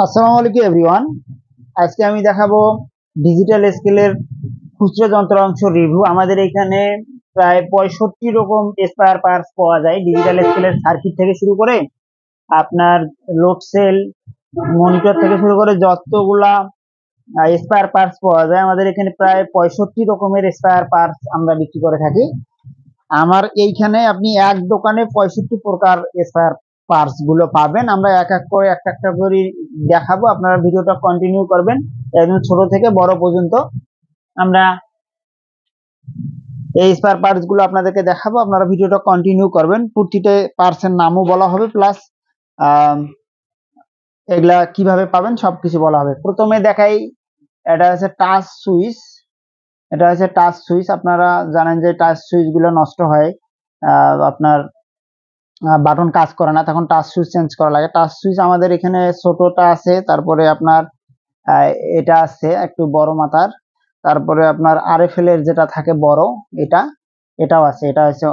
আসসালামু আলাইকুম এভরিওয়ান আজকে আমি দেখাবো ডিজিটাল স্কেলের খুচরো যন্ত্রাংশ রিভিউ আমাদের এখানে প্রায় পঁয়ষট্টি রকম স্পায়ার পার্স পাওয়া যায় ডিজিটাল স্কেলের সার্কিট থেকে শুরু করে আপনার লোড সেল মনিটর থেকে শুরু করে যতগুলা স্পায়ার পার্স পাওয়া যায় আমাদের এখানে প্রায় পঁয়ষট্টি রকমের স্পায়ার পার্টস আমরা বিক্রি করে থাকি আমার এইখানে আপনি এক দোকানে পঁয়ষট্টি প্রকার স্পায়ার পার্স গুলো পাবেন আমরা এক এক করে একটা একটা করে দেখাবো আপনারা ভিডিওটা কন্টিনিউ করবেন একদম ছোট থেকে বড় পর্যন্ত আমরা এই স্পার পার্স গুলো আপনাদেরকে দেখাবো আপনারা ভিডিওটা কন্টিনিউ করবেন প্রতিটা পার্সের নামও বলা হবে প্লাস এগুলা কিভাবে পাবেন সবকিছু বলা হবে প্রথমে দেখাই এটা হচ্ছে টাচ সুইচ এটা হচ্ছে টাচ সুইচ আপনারা জানেন যে টাচ সুইচগুলো নষ্ট হয় আপনার বাটন কাজ করে না তখন টাচ সুইচ চেঞ্জ করা লাগে টাচ সুইচ আমাদের এখানে ছোটটা আছে তারপরে আপনার এটা আছে একটু বড় মাথার তারপরে আপনার আর এফ এর যেটা থাকে বড় এটা এটাও আছে এটা হচ্ছে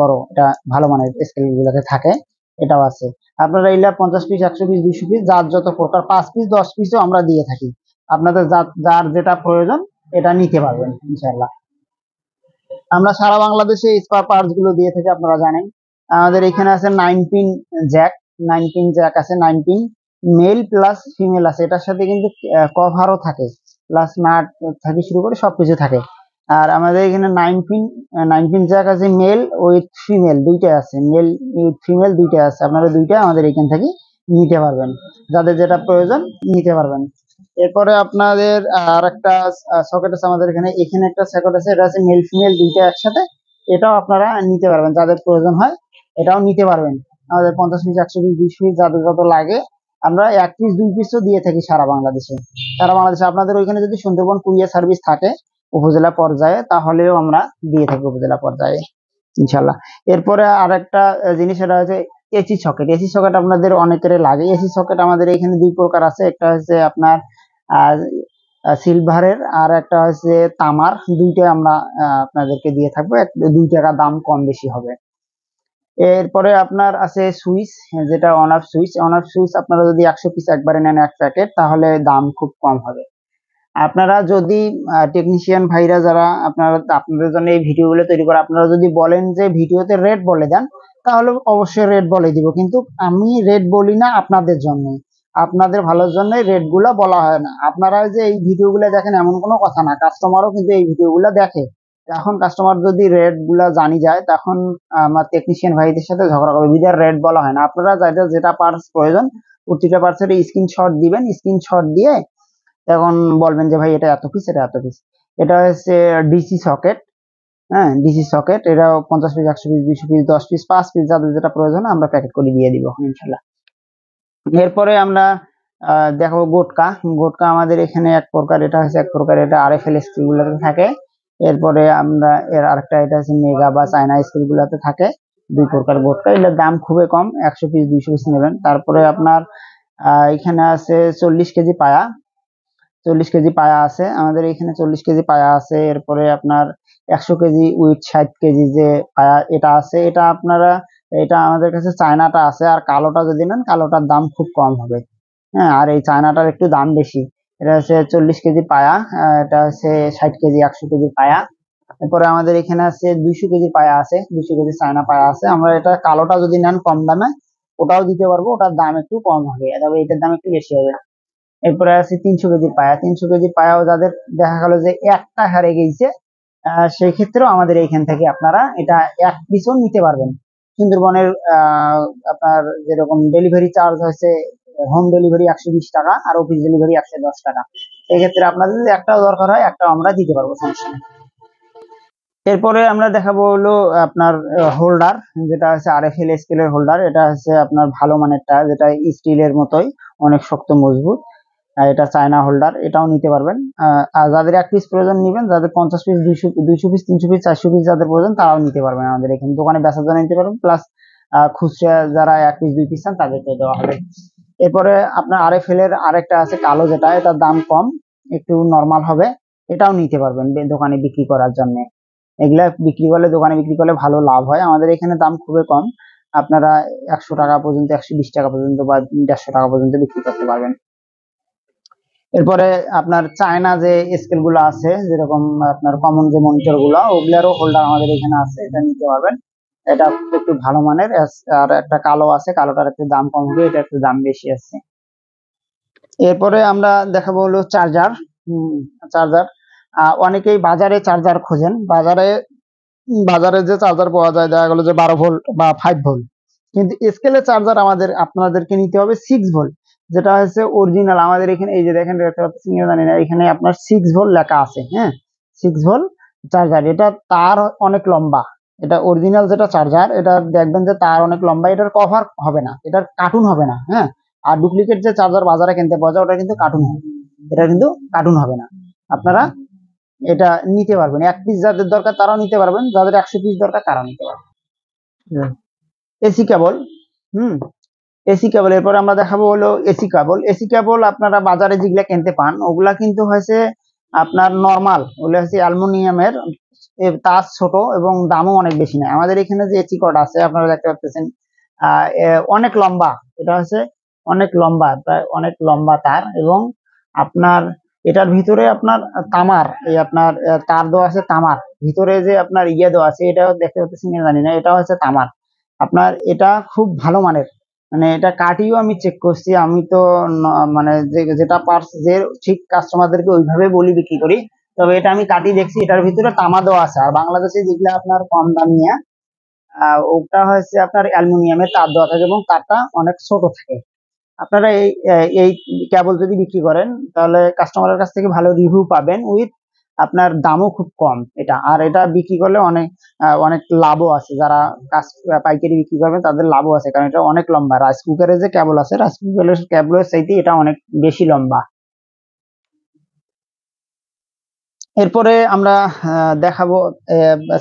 বড় এটা ভালো মানের স্কেল গুলোতে থাকে এটাও আছে আপনারা এইলা পঞ্চাশ পিস একশো পিস দুইশো পিস যার যত প্রকার পাঁচ পিস দশ পিসও আমরা দিয়ে থাকি আপনাদের যার যেটা প্রয়োজন এটা নিতে পারবেন ইনশাল্লাহ আমরা সারা বাংলাদেশে স্পার পার্টস গুলো দিয়ে থাকি আপনারা জানেন আমাদের এখানে আছে nine pin jack nine pin jack আছে nine pin male plus female আছে এটার সাথে কিন্তু কভারও থাকে প্লাস নাট থাকে শুরু করে সবকিছু থাকে আর আমাদের এখানে nine pin nine pin jack আছে মেল উইথ ফিমেল দুইটা আছে মেল উইথ ফিমেল দুইটা আছে আপনারা দুইটা আমাদের এখান থেকে নিতে পারবেন যাদের যেটা প্রয়োজন নিতে পারবেন এরপরে আপনাদের আর একটা সকেট আছে আমাদের এখানে এখানে একটা সকেট আছে এটা আছে মেল ফিমেল দুইটা একসাথে এটাও আপনারা নিতে পারবেন যাদের প্রয়োজন হয় এটাও নিতে পারবেন আমাদের পঞ্চাশ পিস একশো পিস বিশ পিস যাদের যত লাগে আমরা এক পিস দুই পিস তো দিয়ে থাকি সারা বাংলাদেশে সারা বাংলাদেশে আপনাদের ওইখানে যদি সুন্দরবন কুরিয়ার সার্ভিস থাকে উপজেলা পর্যায়ে তাহলেও আমরা দিয়ে থাকি উপজেলা পর্যায়ে ইনশাল্লাহ এরপরে আর একটা জিনিস এটা হচ্ছে এসি সকেট এসি সকেট আপনাদের অনেকের লাগে এসি সকেট আমাদের এখানে দুই প্রকার আছে একটা হচ্ছে আপনার সিলভারের আর একটা হচ্ছে তামার দুইটা আমরা আপনাদেরকে দিয়ে থাকবো দুই টাকা দাম কম বেশি হবে এরপরে আপনার আছে সুইচ হ্যাঁ, যেটা on off switch on off switch আপনারা যদি একশো পিস একবারে নেন এক প্যাকেট তাহলে দাম খুব কম হবে আপনারা যদি টেকনিশিয়ান ভাইরা যারা আপনারা আপনাদের জন্য এই ভিডিওগুলো তৈরি করে আপনারা যদি বলেন যে ভিডিওতে রেট বলে দেন তাহলে অবশ্যই রেট বলে দিব কিন্তু আমি রেট বলি না আপনাদের জন্য আপনাদের ভালোর জন্য রেটগুলো বলা হয় না আপনারা যে এই ভিডিওগুলো দেখেন এমন কোনো কথা না কাস্টমারও কিন্তু এই ভিডিওগুলো দেখে এখন কাস্টমার যদি রেট গুলা জানি যায় তখন আমার টেকনিশিয়ান ভাইদের সাথে ঝগড়া করবে বিদার রেট বলা হয় না আপনারা যেটা যেটা পার্স প্রয়োজন প্রতিটা পার্সের স্ক্রিনশট দিবেন স্ক্রিনশট দিয়ে তখন বলবেন যে ভাই এটা এত পিস এটা এত পিস এটা হচ্ছে ডিসি সকেট হ্যাঁ ডিসি সকেট এটা পঞ্চাশ পিস একশো পিস দুশো পিস দশ পিস পাঁচ পিস যাদের যেটা প্রয়োজন আমরা প্যাকেট করে দিয়ে দিব ইনশাল্লাহ এরপরে আমরা দেখো গোটকা গোটকা আমাদের এখানে এক প্রকার এটা হচ্ছে এক প্রকার এটা আর এফ এল থাকে এরপরে আমরা এর আরেকটা এটা আছে মেগা বা চায়না স্কেলগুলোতে থাকে দুই প্রকার বোটকা এগুলোর দাম খুবই কম একশো পিস দুইশো পিস নেবেন তারপরে আপনার এখানে আছে চল্লিশ কেজি পায়া চল্লিশ কেজি পায়া আছে আমাদের এখানে চল্লিশ কেজি পায়া আছে এরপরে আপনার একশো কেজি উইথ ষাট কেজি যে পায়া এটা আছে এটা আপনারা এটা আমাদের কাছে চায়নাটা আছে আর কালোটা যদি নেন কালোটার দাম খুব কম হবে হ্যাঁ আর এই চায়নাটার একটু দাম বেশি এটা হচ্ছে চল্লিশ কেজি পায়া এটা হচ্ছে ষাট কেজি একশো কেজি পায়া এরপরে আমাদের এখানে আছে দুইশো কেজি পায়া আছে দুইশো কেজি চায়না পায়া আছে আমরা এটা কালোটা যদি নেন কম দামে ওটাও দিতে পারবো ওটার দাম একটু কম হবে তবে এটার দাম একটু বেশি হবে এরপরে আছে তিনশো কেজি পায়া তিনশো কেজি পায়াও যাদের দেখা গেল যে একটা হারে গেছে সেই ক্ষেত্রেও আমাদের এইখান থেকে আপনারা এটা এক পিসও নিতে পারবেন সুন্দরবনের আপনার যেরকম ডেলিভারি চার্জ হয়েছে হোম ডেলিভারি একশো বিশ টাকা আর অফিস ডেলিভারি একশো দশ টাকা এক্ষেত্রে আপনাদের যদি একটাও দরকার হয় একটাও আমরা দিতে পারবো সমস্যা নেই এরপরে আমরা দেখাবো হলো আপনার হোল্ডার যেটা হচ্ছে আর এফ এল স্কেলের হোল্ডার এটা হচ্ছে আপনার ভালো মানেরটা যেটা স্টিলের মতোই অনেক শক্ত মজবুত এটা চায়না হোল্ডার এটাও নিতে পারবেন আর যাদের এক পিস প্রয়োজন নেবেন যাদের পঞ্চাশ পিস দুইশো দুইশো পিস তিনশো পিস চারশো পিস যাদের প্রয়োজন তারাও নিতে পারবেন আমাদের এখানে দোকানে বেচার জন্য নিতে পারবেন প্লাস খুচরা যারা এক পিস দুই পিস চান তাদেরকে দেওয়া হবে এরপরে আপনার আর এফ এল এর আরেকটা আছে কালো যেটা এটার দাম কম একটু নরমাল হবে এটাও নিতে পারবেন দোকানে বিক্রি করার জন্য এগুলা বিক্রি করলে দোকানে বিক্রি করলে ভালো লাভ হয় আমাদের এখানে দাম খুবই কম আপনারা একশো টাকা পর্যন্ত একশো বিশ টাকা পর্যন্ত বা দেড়শো টাকা পর্যন্ত বিক্রি করতে পারবেন এরপরে আপনার চায়না যে স্কেল গুলো আছে যেরকম আপনার কমন যে মনিটর গুলো ওগুলারও হোল্ডার আমাদের এখানে আছে এটা নিতে পারবেন এটা একটু ভালো মানের আর একটা কালো আছে কালোটার একটু দাম কম হবে এটা একটু দাম বেশি আছে এরপরে আমরা দেখাবো হলো চার্জার চার্জার অনেকেই বাজারে চার্জার খোঁজেন বাজারে বাজারে যে চার্জার পাওয়া যায় দেখা গেলো যে বারো ভোল্ট বা ফাইভ ভোল্ট কিন্তু স্কেলের চার্জার আমাদের আপনাদেরকে নিতে হবে সিক্স ভোল্ট যেটা হচ্ছে অরিজিনাল আমাদের এখানে এই যে দেখেন জানি না এখানে আপনার সিক্স ভোল্ট লেখা আছে হ্যাঁ সিক্স ভোল্ট চার্জার এটা তার অনেক লম্বা এটা অরিজিনাল যেটা চার্জার এটা দেখবেন যে তার অনেক লম্বা এটার কভার হবে না এটার কার্টুন হবে না হ্যাঁ আর ডুপ্লিকেট যে চার্জার বাজারে কিনতে পাওয়া যায় ওটা কিন্তু কার্টুন হবে এটা কিন্তু কার্টুন হবে না আপনারা এটা নিতে পারবেন এক পিস যাদের দরকার তারাও নিতে পারবেন যাদের একশো পিস দরকার তারাও নিতে পারবেন হ্যাঁ। এসি কেবল হুম এসি কেবল এরপরে আমরা দেখাবো হলো এসি কেবল এসি কেবল আপনারা বাজারে যেগুলা কিনতে পান ওগুলা কিন্তু হয়েছে আপনার নর্মাল ওগুলো হচ্ছে অ্যালমোনিয়ামের তাজ ছোট এবং দামও অনেক বেশি নেয় আমাদের এখানে যে চিকট আছে আপনারা দেখতে পাচ্ছেন অনেক লম্বা এটা হচ্ছে অনেক লম্বা প্রায় অনেক লম্বা তার এবং আপনার এটার ভিতরে আপনার তামার এই আপনার তার দেওয়া আছে তামার ভিতরে যে আপনার ইয়ে দেওয়া আছে এটাও দেখতে পাচ্ছেন জানি না এটা হচ্ছে তামার আপনার এটা খুব ভালো মানের মানে এটা কাটিও আমি চেক করছি আমি তো মানে যেটা পার্স যে ঠিক কাস্টমারদেরকে ওইভাবে বলি বিক্রি করি তবে এটা আমি কাটি দেখছি এটার ভিতরে তামা দেওয়া আছে আর বাংলাদেশে যেগুলো আপনার কম দামিয়া ওটা হচ্ছে আপনার অ্যালুমিনিয়ামের তার দেওয়া থাকে এবং তারটা অনেক ছোট থাকে আপনারা এই এই কেবল যদি বিক্রি করেন তাহলে কাস্টমারের কাছ থেকে ভালো রিভিউ পাবেন উইথ আপনার দামও খুব কম এটা আর এটা বিক্রি করলে অনেক অনেক লাভও আছে যারা কাজ পাইকারি বিক্রি করবেন তাদের লাভও আছে কারণ এটা অনেক লম্বা রাইস কুকারে যে কেবল আছে রাইস কুকারের কেবলের সাইতে এটা অনেক বেশি লম্বা এরপরে আমরা দেখাবো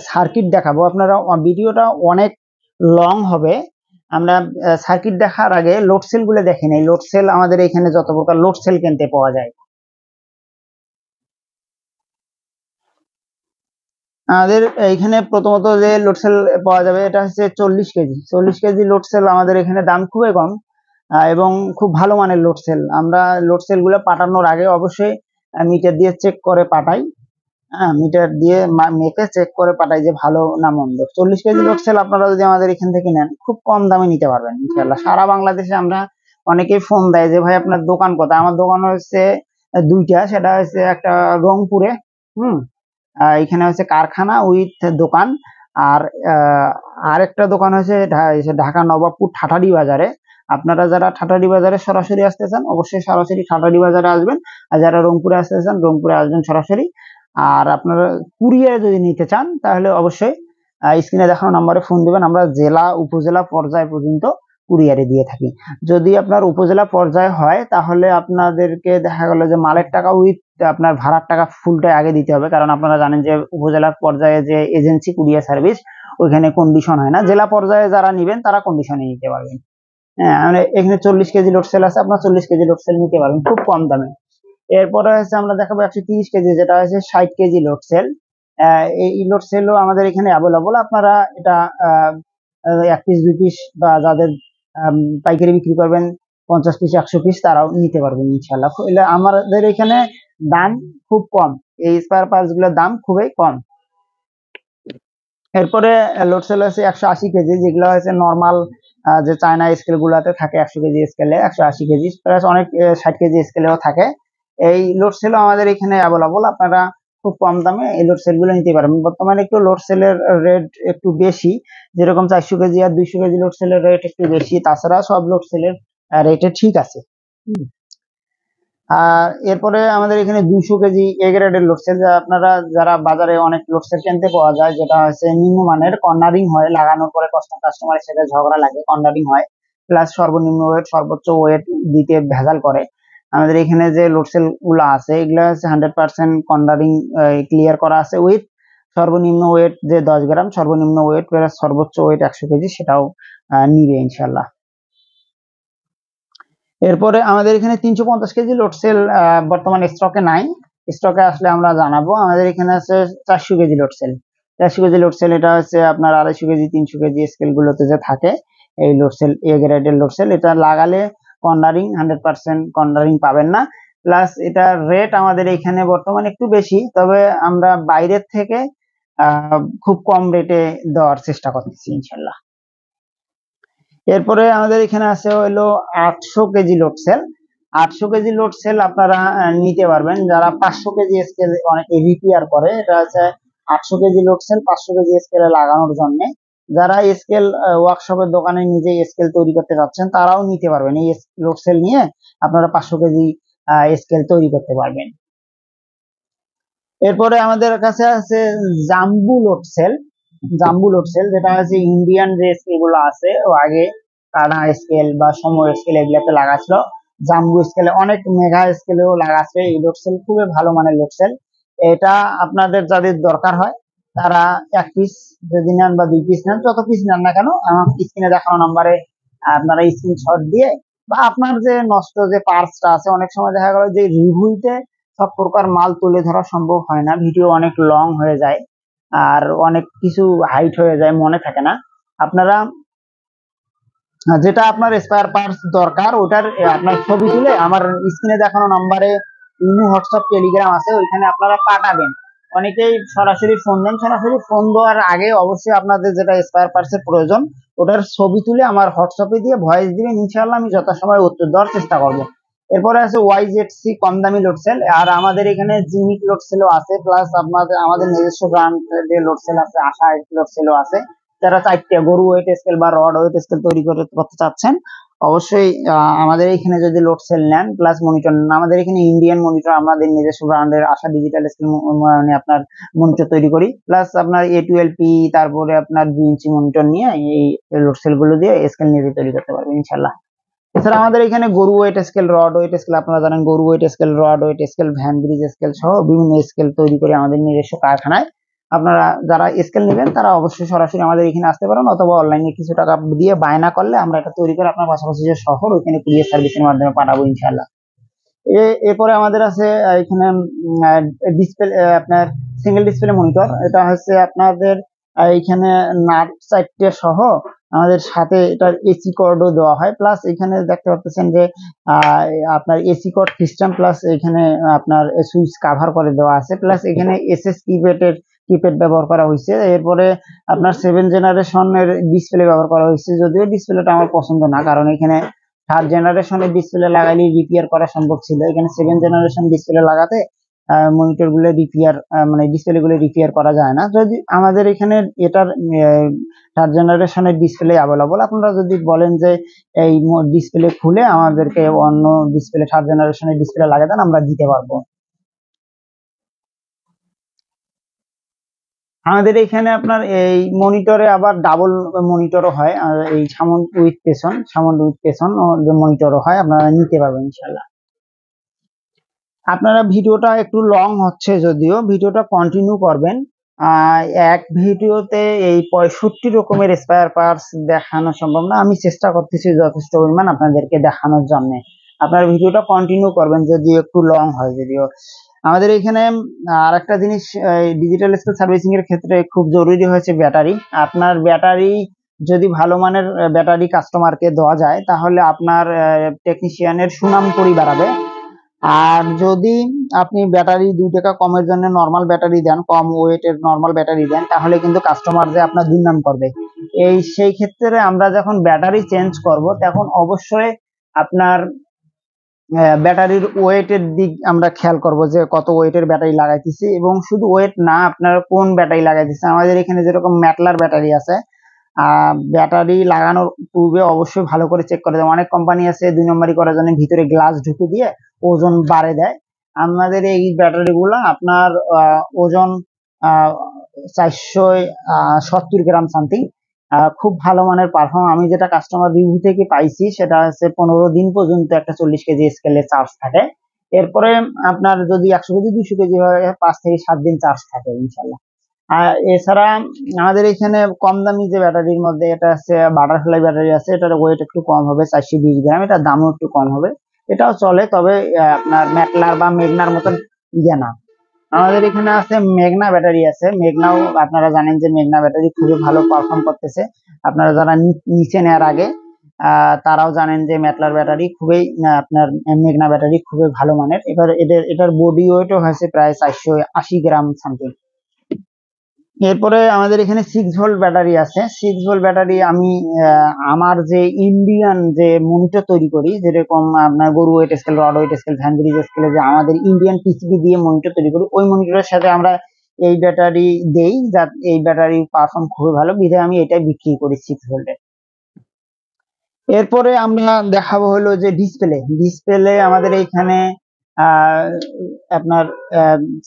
সার্কিট দেখাবো আপনারা ভিডিওটা অনেক লং হবে আমরা সার্কিট দেখার আগে গুলো দেখি নাই লোডসেল আমাদের এখানে যত প্রকার লোডসেল কিনতে পাওয়া যায় আমাদের এইখানে প্রথমত যে লোডসেল পাওয়া যাবে এটা হচ্ছে চল্লিশ কেজি চল্লিশ কেজি লোডসেল আমাদের এখানে দাম খুবই কম এবং খুব ভালো মানের লোডসেল আমরা গুলো পাঠানোর আগে অবশ্যই মিটার দিয়ে চেক করে পাঠাই হ্যাঁ মিটার দিয়ে মেপে চেক করে পাঠাই যে ভালো না মন্দ চল্লিশ কেজি লোড সেল আপনারা যদি আমাদের এখান থেকে নেন খুব কম দামে নিতে পারবেন ইনশাল্লাহ সারা বাংলাদেশে আমরা অনেকেই ফোন দেয় যে ভাই আপনার দোকান কোথায় আমার দোকান হচ্ছে দুইটা সেটা হচ্ছে একটা রংপুরে হুম এখানে হচ্ছে কারখানা উইথ দোকান আর আরেকটা দোকান হচ্ছে ঢাকা নবাবপুর ঠাটারি বাজারে আপনারা যারা ঠাটারি বাজারে সরাসরি আসতে চান অবশ্যই সরাসরি ঠাটারি বাজারে আসবেন আর যারা রংপুরে আসতে চান রংপুরে আসবেন সরাসরি আর আপনারা কুরিয়ারে যদি নিতে চান তাহলে অবশ্যই স্ক্রিনে দেখানো নম্বরে ফোন দিবেন আমরা জেলা উপজেলা পর্যায় পর্যন্ত কুরিয়ারে দিয়ে থাকি যদি আপনার উপজেলা পর্যায় হয় তাহলে আপনাদেরকে দেখা গেল যে মালের টাকা উইথ আপনার ভাড়ার টাকা ফুলটা আগে দিতে হবে কারণ আপনারা জানেন যে উপজেলা পর্যায়ে যে এজেন্সি কুরিয়ার সার্ভিস ওইখানে কন্ডিশন হয় না জেলা পর্যায়ে যারা নেবেন তারা কন্ডিশনে নিতে পারবেন হ্যাঁ মানে এখানে চল্লিশ কেজি লোড সেল আছে আপনার চল্লিশ কেজি লোড সেল নিতে পারবেন খুব কম দামে এরপরে হচ্ছে আমরা দেখাবো একশো তিরিশ কেজি যেটা হচ্ছে ষাট কেজি লোড সেল এই লোড সেলও আমাদের এখানে অ্যাভেলেবল আপনারা এটা এক পিস দুই পিস বা যাদের পাইকারি বিক্রি করবেন পঞ্চাশ পিস একশো পিস তারাও নিতে পারবেন ইনশাল্লাহ এলে আমাদের এখানে দাম খুব কম এই স্পার পার্স গুলোর দাম খুবই কম এরপরে লোড সেল হচ্ছে একশো আশি কেজি যেগুলো হচ্ছে নর্মাল যে চায়না স্কেল গুলাতে থাকে একশো কেজি স্কেলে একশো আশি কেজি প্লাস অনেক ষাট কেজি স্কেলেও থাকে এই লোডসেল আমাদের এখানে অ্যাভেলেবল আপনারা খুব কম দামে এই সেল গুলো নিতে পারবেন বর্তমানে একটু লোডসেলের রেট একটু বেশি যেরকম চারশো কেজি আর দুইশো কেজি লোডসেলের রেট একটু বেশি তাছাড়া সব লোডসেলের রেটে ঠিক আছে আর এরপরে আমাদের এখানে দুইশো কেজি এ গ্রেডের লোডসেল যা আপনারা যারা বাজারে অনেক লোডসেল কিনতে পাওয়া যায় যেটা হচ্ছে নিম্নমানের কর্নারিং হয় লাগানোর পরে কাস্টমারের সাথে ঝগড়া লাগে কর্নারিং হয় প্লাস সর্বনিম্ন ওয়েট সর্বোচ্চ ওয়েট দিতে ভেজাল করে আমাদের এখানে যে লোডসেল গুলো আছে এগুলো হচ্ছে হান্ড্রেড পার্সেন্ট কন্ডারিং ক্লিয়ার করা আছে উইথ সর্বনিম্ন ওয়েট যে দশ গ্রাম সর্বনিম্ন ওয়েট সর্বোচ্চ ওয়েট একশো কেজি সেটাও নিবে ইনশাল্লাহ এরপরে আমাদের এখানে তিনশো পঞ্চাশ কেজি লোডসেল বর্তমান স্টকে নাই স্টকে আসলে আমরা জানাবো আমাদের এখানে আছে চারশো কেজি লোডসেল চারশো কেজি লোডসেল এটা হচ্ছে আপনার আড়াইশো কেজি তিনশো কেজি স্কেল গুলোতে যে থাকে এই লোডসেল এ গ্রেডের লোডসেল এটা লাগালে কর্নারিং হান্ড্রেড পার্সেন্ট কর্নারিং পাবেন না প্লাস এটা রেট আমাদের এখানে বর্তমানে একটু বেশি তবে আমরা বাইরের থেকে খুব কম রেটে দেওয়ার চেষ্টা করতেছি ইনশাল্লাহ এরপরে আমাদের এখানে আছে হলো আটশো কেজি লোড সেল আটশো কেজি লোড সেল আপনারা নিতে পারবেন যারা পাঁচশো কেজি স্কেল অনেকে রিপেয়ার করে এটা হচ্ছে আটশো কেজি লোড সেল পাঁচশো কেজি স্কেলে লাগানোর জন্যে যারা স্কেল ওয়ার্কশপের দোকানে নিজে স্কেল তৈরি করতে যাচ্ছেন তারাও নিতে পারবেন এই লোড সেল নিয়ে আপনারা পাঁচশো কেজি স্কেল তৈরি করতে পারবেন এরপরে আমাদের কাছে আছে jumbo load cell jumbo load cell যেটা হচ্ছে ইন্ডিয়ান স্কেল এগুলো আছে ও আগে কানা স্কেল বা সময় স্কেল এগুলাতে ছিল জাম্বু স্কেলে অনেক মেঘা স্কেলেও লাগাচ্ছে এই লোড সেল খুবই ভালো মানের লোড সেল এটা আপনাদের যাদের দরকার হয় তারা এক পিস যদি নেন বা দুই পিস নেন যত পিস নেন না কেন আমার স্ক্রিনে দেখানো নাম্বারে আপনারা স্ক্রিনশট দিয়ে বা আপনার যে নষ্ট যে পার্টসটা আছে অনেক সময় দেখা গেল যে রিভিউতে সব প্রকার মাল তুলে ধরা সম্ভব হয় না ভিডিও অনেক লং হয়ে যায় আর অনেক কিছু হাইট হয়ে যায় মনে থাকে না আপনারা যেটা আপনার স্পায়ার পার্টস দরকার ওটার আপনার ছবি তুলে আমার স্ক্রিনে দেখানো নাম্বারে ইমো হোয়াটসঅ্যাপ টেলিগ্রাম আছে ওইখানে আপনারা পাঠাবেন অনেকেই সরাসরি ফোন দেন সরাসরি ফোন দেওয়ার আগে অবশ্যই আপনাদের যেটা স্পায়ার পার্সের প্রয়োজন ওটার ছবি তুলে আমার হোয়াটসঅ্যাপে দিয়ে ভয়েস দিবেন ইনশাআল্লাহ আমি যথাসময় উত্তর দেওয়ার চেষ্টা করব এরপরে আছে ওয়াই জেড সি কম দামি লোডসেল আর আমাদের এখানে জিমিক লোডসেলও আছে প্লাস আপনাদের আমাদের নিজস্ব ব্র্যান্ডের লোডসেল আছে আশা লোডসেলও আছে যারা চারটে গরু ওয়েট স্কেল বা রড ওয়েট স্কেল তৈরি করতে চাচ্ছেন অবশ্যই আমাদের এখানে যদি লোড সেল নেন প্লাস মনিটর আমাদের এখানে ইন্ডিয়ান মনিটর আমাদের নিজস্ব ব্র্যান্ডের আশা ডিজিটাল স্ক্রিন আপনার মনিটর তৈরি করি প্লাস আপনার এ টুয়েলভ পি তারপরে আপনার দুই ইঞ্চি মনিটর নিয়ে এই লোড সেলগুলো দিয়ে স্কেল নিজে তৈরি করতে পারবে ইনশাল্লাহ এছাড়া আমাদের এখানে গরু weight scale rod weight scale আপনারা জানেন গরু weight scale rod weight scale van bridge scale সহ বিভিন্ন স্কেল তৈরি করে আমাদের নিজস্ব কারখানায় আপনারা যারা স্কেল নেবেন তারা অবশ্যই সরাসরি আমাদের এখানে আসতে পারেন অথবা অনলাইনে কিছু টাকা দিয়ে বায়না করলে আমরা এটা তৈরি করে আপনার পাশাপাশি যে শহর ওইখানে কুরিয়ার সার্ভিসের মাধ্যমে পাঠাবো ইনশাল্লাহ এরপরে আমাদের আছে এখানে ডিসপ্লে আপনার সিঙ্গেল ডিসপ্লে মনিটর এটা হচ্ছে আপনাদের এইখানে নাট সাইটের সহ আমাদের সাথে এটার এসি কর্ডও দেওয়া হয় প্লাস এখানে দেখতে পাচ্ছেন যে আপনার এসি কর্ড সিস্টেম প্লাস এখানে আপনার সুইচ কাভার করে দেওয়া আছে প্লাস এখানে এসএস কিপ্যাডের কিপ্যাড ব্যবহার করা হয়েছে এরপরে আপনার সেভেন জেনারেশনের ডিসপ্লে ব্যবহার করা হয়েছে যদিও ডিসপ্লেটা আমার পছন্দ না কারণ এখানে থার্ড জেনারেশনের ডিসপ্লে লাগাইলে রিপেয়ার করা সম্ভব ছিল এখানে সেভেন জেনারেশন ডিসপ্লে লাগাতে মনিটর গুলো রিপেয়ার মানে ডিসপ্লে গুলো রিপেয়ার করা যায় না যদি আমাদের এখানে এটার থার্ড জেনারেশনের ডিসপ্লে অ্যাভেলেবল আপনারা যদি বলেন যে এই ডিসপ্লে খুলে আমাদেরকে অন্য ডিসপ্লে থার্ড জেনারেশনের ডিসপ্লে লাগাতে আমরা দিতে পারবো আমাদের এখানে আপনার এই মনিটরে আবার ডাবল মনিটরও হয় আর এই সামন উইথ পেশন সামন উইথ পেশন যে মনিটরও হয় আপনারা নিতে পারবেন ইনশাল্লাহ আপনারা ভিডিওটা একটু লং হচ্ছে যদিও ভিডিওটা কন্টিনিউ করবেন এক ভিডিওতে এই পঁয়ষট্টি রকমের স্পায়ার পার্টস দেখানো সম্ভব না আমি চেষ্টা করতেছি যথেষ্ট পরিমাণ আপনাদেরকে দেখানোর জন্য আপনার ভিডিওটা কন্টিনিউ করবেন যদি একটু লং হয় যদিও আমাদের এখানে আর একটা জিনিস ডিজিটাল স্কেল সার্ভিসিং এর ক্ষেত্রে খুব জরুরি হয়েছে ব্যাটারি আপনার ব্যাটারি যদি ভালো মানের ব্যাটারি কাস্টমারকে দেওয়া যায় তাহলে আপনার টেকনিশিয়ানের সুনাম করি বাড়াবে আর যদি আপনি ব্যাটারি দুই টাকা কমের জন্য নর্মাল ব্যাটারি দেন কম ওয়েটের নর্মাল ব্যাটারি দেন তাহলে কিন্তু কাস্টমার যে আপনার দুর্নাম করবে এই সেই ক্ষেত্রে আমরা যখন ব্যাটারি চেঞ্জ করব তখন অবশ্যই আপনার হ্যাঁ, ব্যাটারির ওয়েটের দিক আমরা খেয়াল করব যে কত ওয়েটের ব্যাটারি লাগাইতেছি এবং শুধু ওয়েট না আপনার কোন ব্যাটারি লাগাইতেছে আমাদের এখানে যেরকম ম্যাটলার ব্যাটারি আছে ব্যাটারি লাগানোর পূর্বে অবশ্যই ভালো করে চেক করে দেয় অনেক কোম্পানি আছে দুই নম্বরই করার জন্য ভিতরে গ্লাস ঢুকে দিয়ে ওজন বাড়ে দেয় আমাদের এই ব্যাটারিগুলো আপনার ওজন চারশো সত্তর গ্রাম সামথিং খুব ভালো মানের পারফর্ম আমি যেটা কাস্টমার রিভিউ থেকে পাইছি সেটা হচ্ছে পনেরো দিন পর্যন্ত একটা চল্লিশ কেজি স্কেলে চার্জ থাকে এরপরে আপনার যদি একশো কেজি দুশো কেজি হয় পাঁচ থেকে সাত দিন চার্জ থাকে ইনশাল্লাহ আর এছাড়া আমাদের এখানে কম দামি যে ব্যাটারির মধ্যে এটা আছে বাটারফ্লাই ব্যাটারি আছে এটার ওয়েট একটু কম হবে চারশো বিশ গ্রাম এটার দামও একটু কম হবে এটাও চলে তবে আপনার ম্যাটলার বা মেঘনার মতন ইয়ে না আমাদের এখানে আছে মেঘনা ব্যাটারি আছে মেঘনাও আপনারা জানেন যে মেঘনা ব্যাটারি খুবই ভালো পারফর্ম করতেছে আপনারা যারা নিচে নেওয়ার আগে তারাও জানেন যে মেটলার ব্যাটারি খুবই আপনার মেঘনা ব্যাটারি খুবই ভালো মানের এবার এদের এটার বডি ওয়েটও হয়েছে প্রায় চারশো আশি গ্রাম সামথিং এরপরে আমাদের এখানে সিক্স ভোল্ট ব্যাটারি আছে সিক্স ভোল্ট ব্যাটারি আমি আমার যে ইন্ডিয়ান যে মনিটর তৈরি করি যেরকম আপনার গরু weight scale rod weight scale van bridge স্কেলে যে আমাদের ইন্ডিয়ান পিসিবি দিয়ে মনিটর তৈরি করি ওই মনিটরের সাথে আমরা এই ব্যাটারি দেই যা এই ব্যাটারি পারফর্ম খুবই ভালো বিধায় আমি এটাই বিক্রি করি সিক্স ভোল্টে এরপরে আমরা দেখাবো হলো যে ডিসপ্লে ডিসপ্লে আমাদের এইখানে আপনার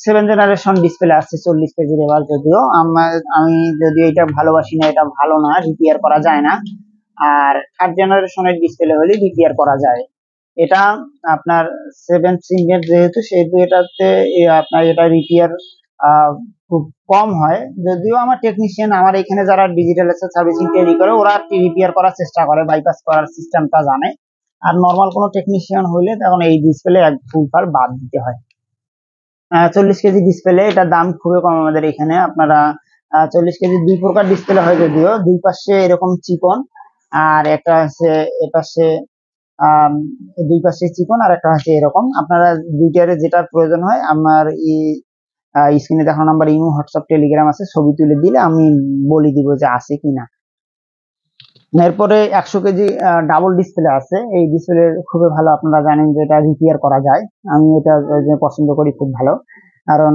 সেভেন জেনারেশন ডিসপ্লে আসছে চল্লিশ কেজি রেবার যদিও আমার আমি যদিও এটা ভালোবাসি না এটা ভালো না রিপেয়ার করা যায় না আর থার্ড জেনারেশনের ডিসপ্লে হলে রিপেয়ার করা যায় এটা আপনার সেভেন সিমের যেহেতু সেহেতু এটাতে আপনার এটা রিপেয়ার খুব কম হয় যদিও আমার টেকনিশিয়ান আমার এখানে যারা ডিজিটাল সার্ভিসিং তৈরি করে ওরা রিপেয়ার করার চেষ্টা করে বাইপাস করার সিস্টেমটা জানে আর নর্মাল কোনো টেকনিশিয়ান হইলে তখন এই ডিসপ্লে এক ফুল পার বাদ দিতে হয় চল্লিশ কেজি ডিসপ্লে এটার দাম খুবই কম আমাদের এখানে আপনারা চল্লিশ কেজি দুই প্রকার ডিসপ্লে হয় যদিও দুই পাশে এরকম চিকন আর একটা হচ্ছে এ পাশে দুই পাশে চিকন আর একটা হচ্ছে এরকম আপনারা দুইটারে যেটা প্রয়োজন হয় আমার স্ক্রিনে দেখানো নাম্বার ইমো হোয়াটসঅ্যাপ টেলিগ্রাম আছে ছবি তুলে দিলে আমি বলে দিব যে আছে কিনা এরপরে একশো কেজি ডাবল ডিসপ্লে আছে এই ডিসপ্লে খুবই ভালো আপনারা জানেন যে এটা রিপেয়ার করা যায় আমি এটা পছন্দ করি খুব ভালো কারণ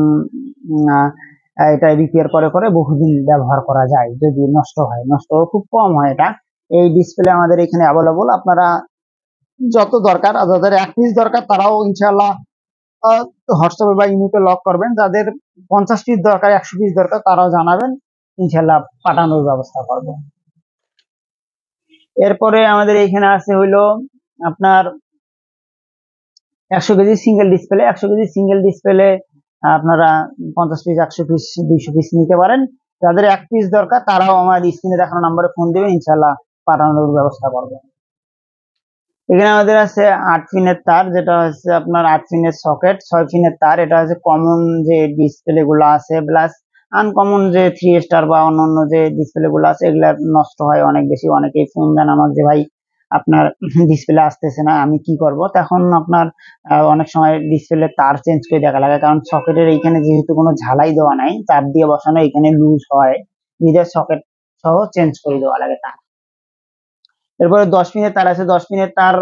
এটা রিপেয়ার করে করে বহুদিন ব্যবহার করা যায় যদি নষ্ট হয় নষ্ট খুব কম হয় এটা এই ডিসপ্লে আমাদের এখানে অ্যাভেলেবল আপনারা যত দরকার যাদের এক পিস দরকার তারাও ইনশাল্লাহ হোয়াটসঅ্যাপে বা ইউনিটে লক করবেন যাদের পঞ্চাশ পিস দরকার একশো পিস দরকার তারাও জানাবেন ইনশাল্লাহ পাঠানোর ব্যবস্থা করবেন এরপরে আমাদের এখানে আছে হইল আপনার একশো কেজি সিঙ্গেল ডিসপ্লে একশো কেজি সিঙ্গেল ডিসপ্লে আপনারা পঞ্চাশ পিস একশো পিস দুইশো পিস নিতে পারেন যাদের এক পিস দরকার তারাও আমার স্ক্রিনে দেখানো নাম্বারে ফোন দেবেন ইনশাল্লাহ পাঠানোর ব্যবস্থা করবেন এখানে আমাদের আছে আট ফিনের তার যেটা হচ্ছে আপনার আট ফিনের সকেট ছয় ফিনের তার এটা হচ্ছে কমন যে ডিসপ্লে গুলো আছে প্লাস আনকমন যে থ্রি স্টার বা অন্যান্য যে ডিসপ্লে গুলো আছে এগুলা নষ্ট হয় অনেক বেশি অনেকেই ফোন দেন আমার যে ভাই আপনার ডিসপ্লে আসতেছে না আমি কি করব তখন আপনার অনেক সময় ডিসপ্লে তার চেঞ্জ করে দেখা লাগে কারণ সকেটের এইখানে যেহেতু কোনো ঝালাই দেওয়া নাই চাপ দিয়ে বসানো এখানে লুজ হয় নিজের সকেট সহ চেঞ্জ করে দেওয়া লাগে তার এরপরে দশ মিনিট তার আছে দশ মিনিট তার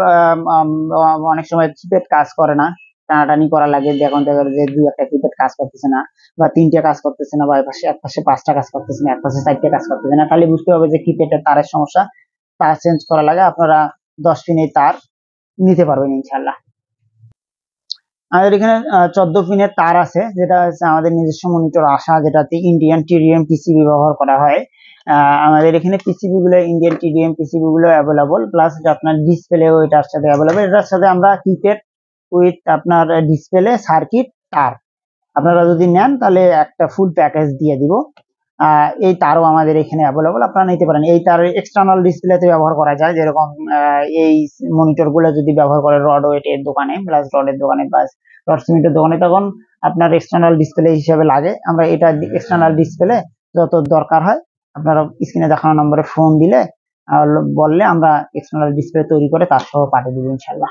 অনেক সময় কাজ করে না টানাটানি করা লাগে এখন দেখা যে দুই একটা কিপ্যাড কাজ করতেছে না বা তিনটা কাজ করতেছে না বা একপাশে একপাশে পাঁচটা কাজ করতেছে না একপাশে চারটা কাজ করতেছে না তাহলে বুঝতে হবে যে কিপ্যাডের তারের সমস্যা তার চেঞ্জ করা লাগে আপনারা দশ পিনের তার নিতে পারবেন ইনশাল্লাহ আমাদের এখানে চোদ্দ পিনের তার আছে যেটা হচ্ছে আমাদের নিজস্ব মনিটর আসা যেটাতে ইন্ডিয়ান টিডিএম পিসিবি ব্যবহার করা হয় আমাদের এখানে পিসিবি গুলো ইন্ডিয়ান টিডিএম পিসিবি গুলো অ্যাভেলেবল প্লাস আপনার ডিসপ্লে এটার সাথে অ্যাভেলেবল এটার সাথে আমরা কিপ্যাড উইথ আপনার ডিসপ্লে সার্কিট তার আপনারা যদি নেন তাহলে একটা ফুল প্যাকেজ দিয়ে দিব এই তারও আমাদের এখানে অ্যাভেলেবল আপনারা নিতে পারেন এই তার এক্সটার্নাল ডিসপ্লেতে ব্যবহার করা যায় যেরকম এই মনিটরগুলো যদি ব্যবহার করে রড ওয়েটের দোকানে প্লাস রডের দোকানে প্লাস রড সিমেন্টের দোকানে তখন আপনার এক্সটার্নাল ডিসপ্লে হিসেবে লাগে আমরা এটা এক্সটার্নাল ডিসপ্লে যত দরকার হয় আপনারা স্ক্রিনে দেখানো নম্বরে ফোন দিলে বললে আমরা এক্সটার্নাল ডিসপ্লে তৈরি করে তার সহ পাঠিয়ে দেবো ইনশাল্লাহ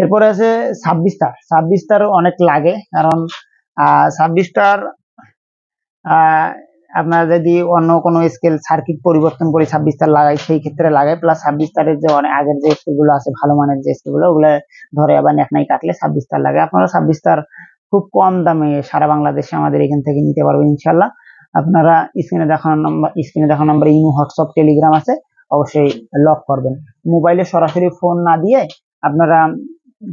এরপরে আছে ছাব্বিশ তার ছাব্বিশ তার অনেক লাগে কারণ ছাব্বিশ তার আপনার যদি অন্য কোনো স্কেল সার্কিট পরিবর্তন করে ছাব্বিশ তার লাগাই সেই ক্ষেত্রে লাগাই প্লাস ছাব্বিশ তারের যে অনেক আগের যে স্কেলগুলো আছে ভালো মানের যে স্কেলগুলো ওগুলো ধরে আবার এক নাই কাটলে ছাব্বিশ তার লাগে আপনারা ছাব্বিশ তার খুব কম দামে সারা বাংলাদেশে আমাদের এখান থেকে নিতে পারবেন ইনশাল্লাহ আপনারা স্ক্রিনে দেখানো নম্বর স্ক্রিনে দেখানো নম্বর ইমো হোয়াটসঅ্যাপ টেলিগ্রাম আছে অবশ্যই লক করবেন মোবাইলে সরাসরি ফোন না দিয়ে আপনারা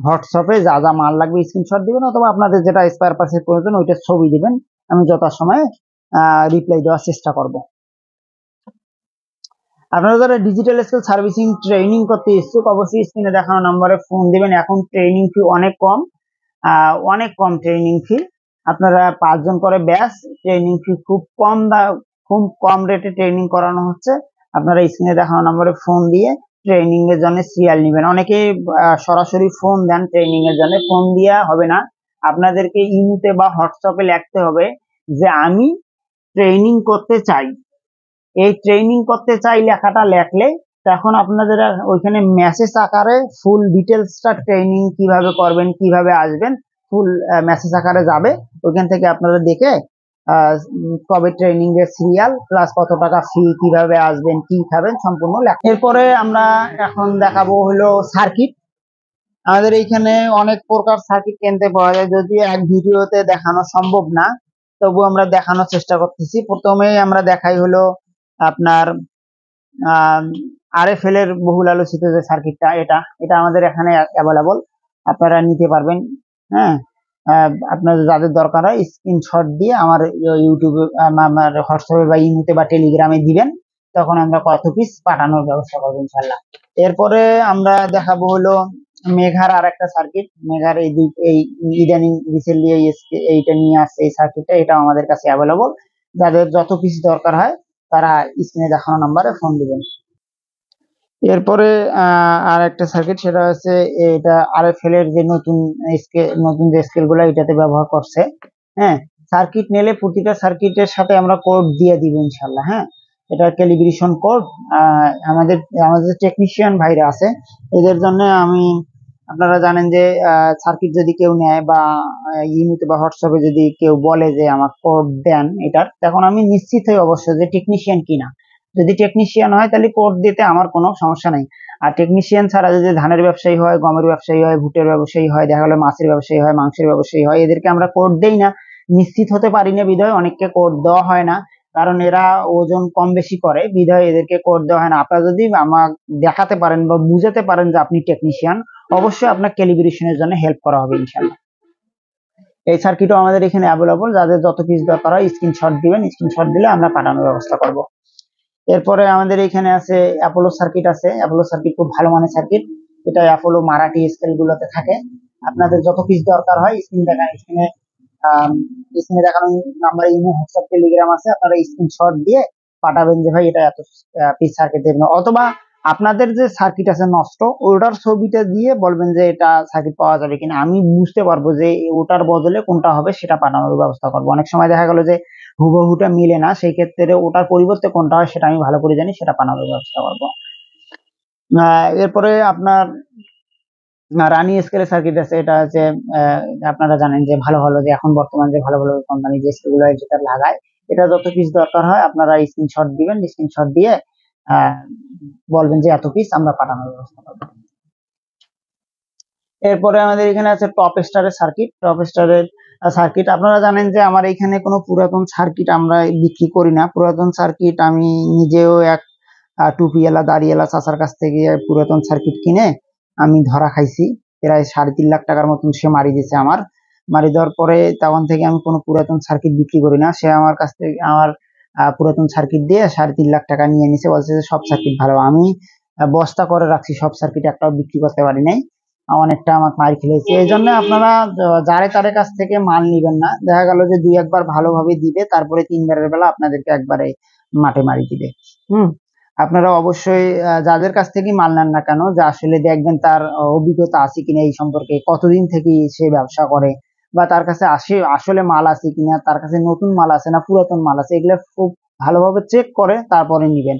হোয়াটসঅ্যাপে যা যা মাল লাগবে স্ক্রিনশট দিবেন অথবা আপনাদের যেটা স্পায়ার পার্সের প্রয়োজন ওইটা ছবি দিবেন আমি যথাসময়ে রিপ্লাই দেওয়ার চেষ্টা করব আপনারা যারা ডিজিটাল স্কিল সার্ভিসিং ট্রেনিং করতে ইচ্ছুক অবশ্যই স্ক্রিনে দেখানো নম্বরে ফোন দিবেন এখন ট্রেনিং ফি অনেক কম অনেক কম ট্রেনিং ফি আপনারা পাঁচজন করে ব্যাস ট্রেনিং ফি খুব কম দা খুব কম রেটে ট্রেনিং করানো হচ্ছে আপনারা স্ক্রিনে দেখানো নম্বরে ফোন দিয়ে ট্রেনিং এর জন্য সিরিয়াল নেবেন অনেকে সরাসরি ফোন দেন ট্রেনিং এর জন্য ফোন দিয়া হবে না আপনাদেরকে ইমুতে বা হোয়াটসঅ্যাপে লিখতে হবে যে আমি ট্রেনিং করতে চাই এই ট্রেনিং করতে চাই লেখাটা লেখলে তখন আপনাদের ওইখানে মেসেজ আকারে ফুল ডিটেলসটা ট্রেনিং কিভাবে করবেন কিভাবে আসবেন ফুল মেসেজ আকারে যাবে ওইখান থেকে আপনারা দেখে কবে ট্রেনিং এর সিরিয়াল প্লাস কত টাকা ফি কিভাবে আসবেন কি খাবেন সম্পূর্ণ লেখা এরপরে আমরা এখন দেখাবো হলো সার্কিট আমাদের এইখানে অনেক প্রকার সার্কিট কিনতে পাওয়া যায় যদি এক ভিডিওতে দেখানো সম্ভব না তবু আমরা দেখানোর চেষ্টা করতেছি প্রথমেই আমরা দেখাই হলো আপনার আর এফ এল এর বহুল আলোচিত যে সার্কিটটা এটা এটা আমাদের এখানে অ্যাভেলেবল আপনারা নিতে পারবেন হ্যাঁ আপনাদের যাদের দরকার হয় স্ক্রিনশট দিয়ে আমার ইউটিউবে আমার হোয়াটসঅ্যাপে বা ইমুতে বা টেলিগ্রামে দিবেন তখন আমরা কত পিস পাঠানোর ব্যবস্থা করবো ইনশাল্লাহ এরপরে আমরা দেখাবো হলো মেঘার আর একটা সার্কিট মেঘার এই দুই এই ইদানিং রিসেন্টলি এইটা নিয়ে আসছে এই সার্কিটটা এটা আমাদের কাছে অ্যাভেলেবল যাদের যত পিস দরকার হয় তারা স্ক্রিনে দেখানো নাম্বারে ফোন দিবেন এরপরে আর একটা সার্কিট সেটা হচ্ছে এটা আরএফএল এর যে নতুন স্কেল নতুন যে স্কেল গুলো এটাতে ব্যবহার করছে হ্যাঁ সার্কিট নিলে প্রতিটা সার্কিটের সাথে আমরা কোড দিয়ে দিব ইনশাল্লাহ হ্যাঁ এটা ক্যালিব্রেশন কোড আমাদের আমাদের টেকনিশিয়ান ভাইরা আছে এদের জন্য আমি আপনারা জানেন যে সার্কিট যদি কেউ নেয় বা ইউনিট বা হোয়াটসঅ্যাপে যদি কেউ বলে যে আমার কোড দেন এটার তখন আমি নিশ্চিত হই অবশ্যই যে টেকনিশিয়ান কিনা যদি টেকনিশিয়ান হয় তাহলে কোর্ট দিতে আমার কোনো সমস্যা নেই আর টেকনিশিয়ান ছাড়া যদি ধানের ব্যবসায়ী হয় গমের ব্যবসায়ী হয় ভুটের ব্যবসায়ী হয় দেখা গেলো মাছের ব্যবসায়ী হয় মাংসের ব্যবসায়ী হয় এদেরকে আমরা কোর্ট দেই না নিশ্চিত হতে পারি না বিধয় অনেককে কোর্ট দেওয়া হয় না কারণ এরা ওজন কম বেশি করে বিধয় এদেরকে কোর্ট দেওয়া হয় না আপনারা যদি আমার দেখাতে পারেন বা বুঝাতে পারেন যে আপনি টেকনিশিয়ান অবশ্যই আপনার ক্যালিব্রেশনের জন্য হেল্প করা হবে ইনশাল্লাহ এই সার্কিটও আমাদের এখানে অ্যাভেলেবল যাদের যত পিস দরকার হয় স্ক্রিনশট দিবেন স্ক্রিনশট দিলে আমরা পাঠানোর ব্যবস্থা করবো এরপরে আমাদের এখানে আছে অ্যাপোলো সার্কিট আছে অ্যাপোলো সার্কিট খুব ভালো মানের সার্কিট এটা অ্যাপোলো মারাঠি স্কেল গুলোতে থাকে আপনাদের যত পিস দরকার হয় স্ক্রিন দেখা স্ক্রিনে স্ক্রিনে দেখানো নাম্বার ইমো হোয়াটসঅ্যাপ টেলিগ্রাম আছে আপনারা স্ক্রিনশট দিয়ে পাঠাবেন যে ভাই এটা এত পিস সার্কিট দেবেন অথবা আপনাদের যে সার্কিট আছে নষ্ট ওটার ছবিটা দিয়ে বলবেন যে এটা সার্কিট পাওয়া যাবে কিনা আমি বুঝতে পারবো যে ওটার বদলে কোনটা হবে সেটা পাঠানোর ব্যবস্থা করবো অনেক সময় দেখা গেলো যে হুবহুটা মিলে না সেই ক্ষেত্রে ওটার পরিবর্তে কোনটা হয় সেটা আমি ভালো করে জানি সেটা বানানোর ব্যবস্থা করবো এরপরে আপনার রানি স্কেলে সার্কিট আছে এটা হচ্ছে আপনারা জানেন যে ভালো ভালো যে এখন বর্তমান যে ভালো ভালো কোম্পানি যে স্কুল যেটা লাগায় এটা যত পিস দরকার হয় আপনারা স্ক্রিনশট দিবেন স্ক্রিনশট দিয়ে বলবেন যে এত পিস আমরা পাঠানোর ব্যবস্থা করবো এরপরে আমাদের এখানে আছে টপ স্টারের সার্কিট টপ স্টারের সার্কিট আপনারা জানেন যে আমার এইখানে কোনো পুরাতন সার্কিট আমরা বিক্রি করি না পুরাতন সার্কিট আমি নিজেও এক টুপিয়ালা দাঁড়িয়েলা চাচার কাছ থেকে পুরাতন সার্কিট কিনে আমি ধরা খাইছি প্রায় সাড়ে তিন লাখ টাকার মতন সে মারি দিয়েছে আমার মারি দেওয়ার পরে তখন থেকে আমি কোনো পুরাতন সার্কিট বিক্রি করি না সে আমার কাছ থেকে আমার পুরাতন সার্কিট দিয়ে সাড়ে তিন লাখ টাকা নিয়ে নিছে বলছে যে সব সার্কিট ভালো আমি বস্তা করে রাখছি সব সার্কিট একটাও বিক্রি করতে পারি নাই অনেকটা আমার মার খেলেছে এই জন্য আপনারা যারে তারে কাছ থেকে মাল নিবেন না দেখা গেল যে দুই একবার ভালোভাবে দিবে তারপরে তিনবারের বেলা আপনাদেরকে একবারে মাঠে মারি দিবে হুম আপনারা অবশ্যই যাদের কাছ থেকে মাল নেন না কেন যে আসলে দেখবেন তার অভিজ্ঞতা আছে কিনা এই সম্পর্কে কতদিন থেকে সে ব্যবসা করে বা তার কাছে আসে আসলে মাল আছে কিনা তার কাছে নতুন মাল আছে না পুরাতন মাল আছে এগুলো খুব ভালোভাবে চেক করে তারপরে নিবেন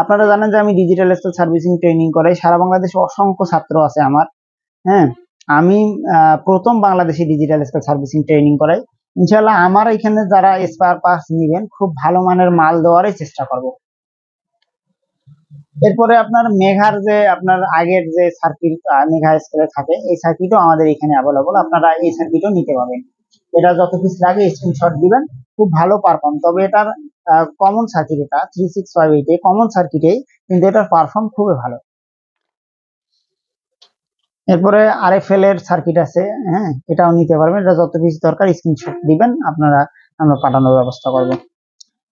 আপনারা জানেন যে আমি ডিজিটাল সার্ভিসিং ট্রেনিং করাই সারা বাংলাদেশে অসংখ্য ছাত্র আছে আমার হ্যাঁ আমি প্রথম বাংলাদেশে ডিজিটাল স্কেল সার্ভিসিং ট্রেনিং করাই ইনশাল্লাহ আমার এখানে যারা স্পার পাস নিবেন খুব ভালো মানের মাল দেওয়ারই চেষ্টা করব এরপরে আপনার মেঘার যে আপনার আগের যে সার্কিট মেঘা স্কেলে থাকে এই সার্কিটও আমাদের এখানে অ্যাভেলেবল আপনারা এই সার্কিটও নিতে পারবেন এটা যত পিস লাগে স্ক্রিনশট দিবেন খুব ভালো পারফর্ম তবে এটার কমন সার্কিট এটা থ্রি সিক্স ফাইভ এইটে কমন সার্কিটেই কিন্তু এটার পারফর্ম খুবই ভালো এরপরে আরএফএল এর সার্কিট আছে হ্যাঁ এটাও নিতে পারবেন এটা যত পিস দরকার স্ক্রিনশট দিবেন আপনারা আমরা পাঠানোর ব্যবস্থা করব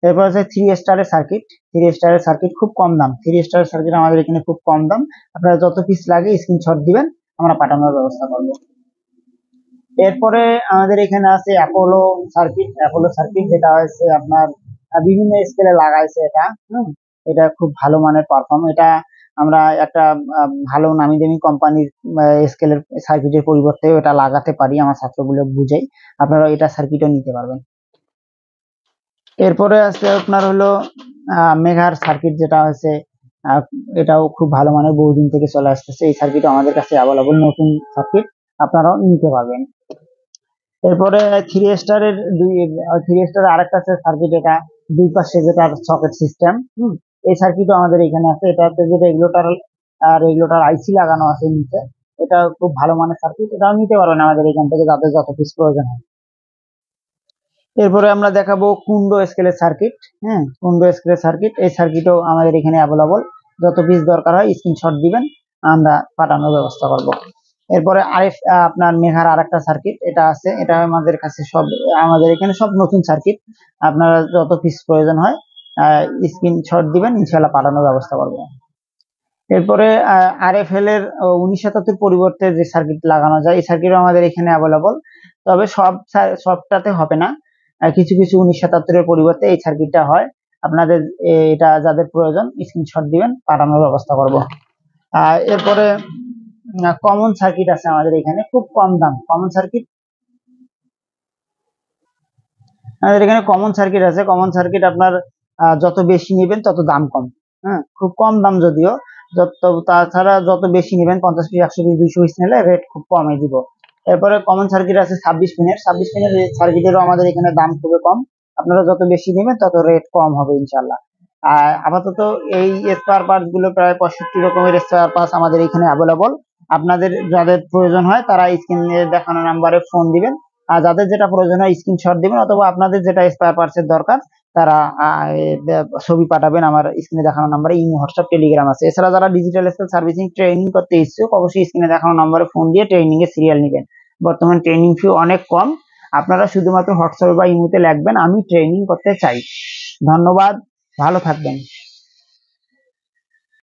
এরপর আছে থ্রি স্টারের সার্কিট থ্রি স্টারের সার্কিট খুব কম দাম থ্রি স্টারের সার্কিট আমাদের এখানে খুব কম দাম আপনারা যত পিস লাগে স্ক্রিনশট দিবেন আমরা পাঠানোর ব্যবস্থা করব এরপরে আমাদের এখানে আছে অ্যাপোলো সার্কিট অ্যাপোলো সার্কিট যেটা হয়েছে আপনার বিভিন্ন স্কেলে লাগাইছে এটা হম এটা খুব ভালো মানের পারফর্ম এটা আমরা একটা ভালো নামি দামি কোম্পানির স্কেলের সার্কিটের পরিবর্তে এটা লাগাতে পারি আমার ছাত্রগুলো বুঝাই আপনারা এটা সার্কিটও নিতে পারবেন এরপরে আসছে আপনার হলো মেঘার সার্কিট যেটা হচ্ছে এটাও খুব ভালো মানের বহুদিন থেকে চলে আসতেছে এই সার্কিট আমাদের কাছে অ্যাভেলেবল নতুন সার্কিট আপনারাও নিতে পারবেন এরপরে থ্রি স্টারের দুই থ্রি স্টারের আরেকটা আছে সার্কিট এটা দুই পাশে যেটা সকেট সিস্টেম এই সার্কিটও আমাদের এখানে আছে এটা হচ্ছে যে রেগুলেটার রেগুলেটর আইসি লাগানো আছে নিচে এটা খুব ভালো মানের সার্কিট এটাও নিতে পারবেন আমাদের এখান থেকে যাদের যত পিস প্রয়োজন হয় এরপরে আমরা দেখাবো কুন্ডো স্কেলের সার্কিট হ্যাঁ কুন্ডো স্কেলের সার্কিট এই সার্কিটও আমাদের এখানে অ্যাভেলেবল যত পিস দরকার হয় স্ক্রিনশট দিবেন আমরা পাঠানোর ব্যবস্থা করব এরপরে আরেফ আপনার মেঘার আর একটা সার্কিট এটা আছে এটা আমাদের কাছে সব আমাদের এখানে সব নতুন সার্কিট আপনারা যত পিস প্রয়োজন হয় স্ক্রিনশট দিবেন ইনশাল্লাহ পাঠানোর ব্যবস্থা করব এরপরে আর এফ এল এর উনিশ সাতাত্তর পরিবর্তে যে সার্কিট লাগানো যায় এই সার্কিট আমাদের এখানে অ্যাভেলেবল তবে সব সবটাতে হবে না কিছু কিছু উনিশ সাতাত্তরের পরিবর্তে এই সার্কিটটা হয় আপনাদের এটা যাদের প্রয়োজন স্ক্রিনশট দিবেন পাঠানোর ব্যবস্থা করব এরপরে কমন সার্কিট আছে আমাদের এখানে খুব কম দাম কমন সার্কিট আমাদের এখানে কমন সার্কিট আছে কমন সার্কিট আপনার যত বেশি নেবেন তত দাম কম হ্যাঁ খুব কম দাম যদিও যত তাছাড়া যত বেশি নেবেন পঞ্চাশ পিস একশো পিস দুইশো পিস নিলে রেট খুব কমে দিব এরপরে কমন সার্কিট আছে ছাব্বিশ পিনের ছাব্বিশ পিনের সার্কিটেরও আমাদের এখানে দাম খুবই কম আপনারা যত বেশি নেবেন তত রেট কম হবে ইনশাল্লাহ আর আপাতত এই স্পার পার্ট গুলো প্রায় পঁয়ষট্টি রকমের স্পার পার্টস আমাদের এখানে অ্যাভেলেবল আপনাদের যাদের প্রয়োজন হয় তারা স্ক্রিনে দেখানো নাম্বারে ফোন দিবেন আর যাদের যেটা প্রয়োজন হয় স্ক্রিনশট দিবেন অথবা আপনাদের যেটা স্পেয়ার পার্টসের দরকার তারা ছবি পাঠাবেন আমার স্ক্রিনে দেখানো নাম্বারে ইন হোয়াটসঅ্যাপ টেলিগ্রাম আছে এছাড়া যারা ডিজিটাল স্কেল সার্ভিসিং ট্রেনিং করতে ইচ্ছুক অবশ্যই স্ক্রিনে দেখানো নাম্বারে ফোন দিয়ে ট্রেনিং এ সিরিয়াল নেবেন বর্তমান ট্রেনিং ফি অনেক কম আপনারা শুধুমাত্র হোয়াটসঅ্যাপে বা ইমোতে লাগবেন আমি ট্রেনিং করতে চাই ধন্যবাদ ভালো থাকবেন